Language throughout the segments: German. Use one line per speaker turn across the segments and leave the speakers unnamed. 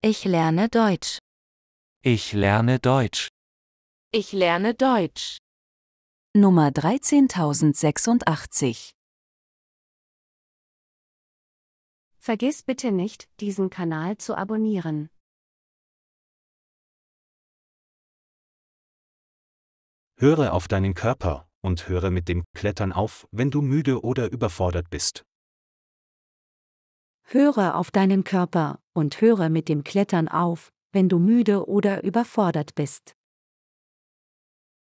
Ich lerne Deutsch. Ich lerne Deutsch. Ich lerne Deutsch. Nummer 13086 Vergiss bitte nicht, diesen Kanal zu abonnieren. Höre auf deinen Körper und höre mit dem Klettern auf, wenn du müde oder überfordert bist.
Höre auf deinen Körper und höre mit dem Klettern auf, wenn du müde oder überfordert bist.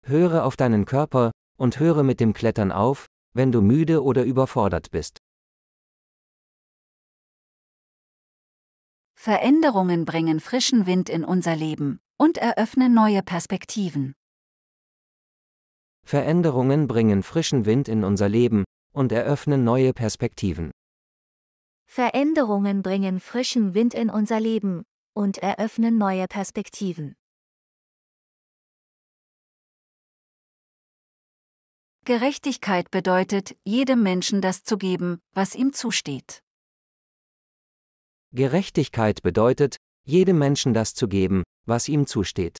Höre auf deinen Körper und höre mit dem Klettern auf, wenn du müde oder überfordert bist.
Veränderungen bringen frischen Wind in
unser Leben und eröffnen neue Perspektiven.
Veränderungen bringen frischen Wind in unser Leben und eröffnen neue Perspektiven.
Veränderungen bringen frischen Wind in unser Leben und eröffnen neue
Perspektiven.
Gerechtigkeit bedeutet, jedem Menschen das zu geben, was ihm zusteht.
Gerechtigkeit bedeutet, jedem Menschen das zu geben, was ihm zusteht.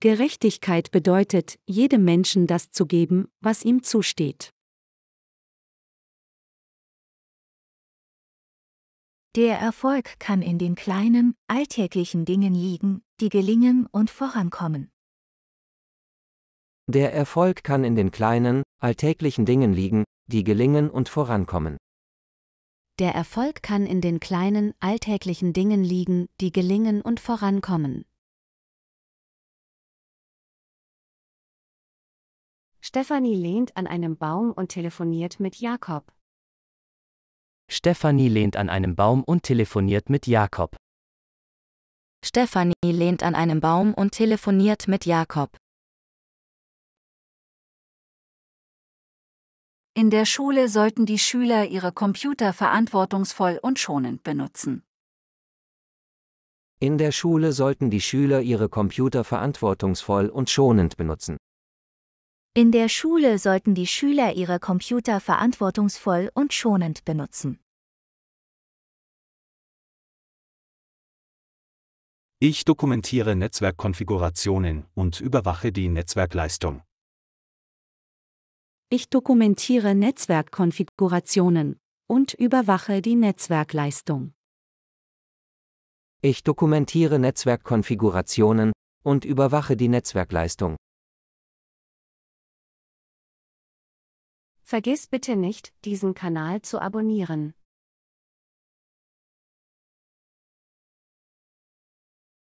Gerechtigkeit bedeutet, jedem Menschen das zu geben, was ihm zusteht.
Der Erfolg kann in den kleinen, alltäglichen Dingen liegen, die gelingen und vorankommen.
Der Erfolg kann in den kleinen, alltäglichen Dingen liegen, die gelingen und vorankommen.
Der Erfolg kann in den kleinen, alltäglichen Dingen liegen, die gelingen und
vorankommen.
Stefanie lehnt an einem Baum und telefoniert mit Jakob.
Stefanie lehnt an einem Baum und telefoniert mit Jakob.
Stefanie lehnt an einem Baum und telefoniert mit Jakob. In der Schule sollten die Schüler ihre Computer
verantwortungsvoll und schonend benutzen.
In der Schule sollten die Schüler ihre Computer verantwortungsvoll und schonend benutzen.
In der Schule sollten die Schüler ihre Computer verantwortungsvoll und schonend benutzen.
Ich dokumentiere Netzwerkkonfigurationen und überwache die Netzwerkleistung.
Ich dokumentiere Netzwerkkonfigurationen und überwache die Netzwerkleistung.
Ich dokumentiere Netzwerkkonfigurationen und überwache die Netzwerkleistung.
Vergiss bitte nicht, diesen Kanal zu abonnieren.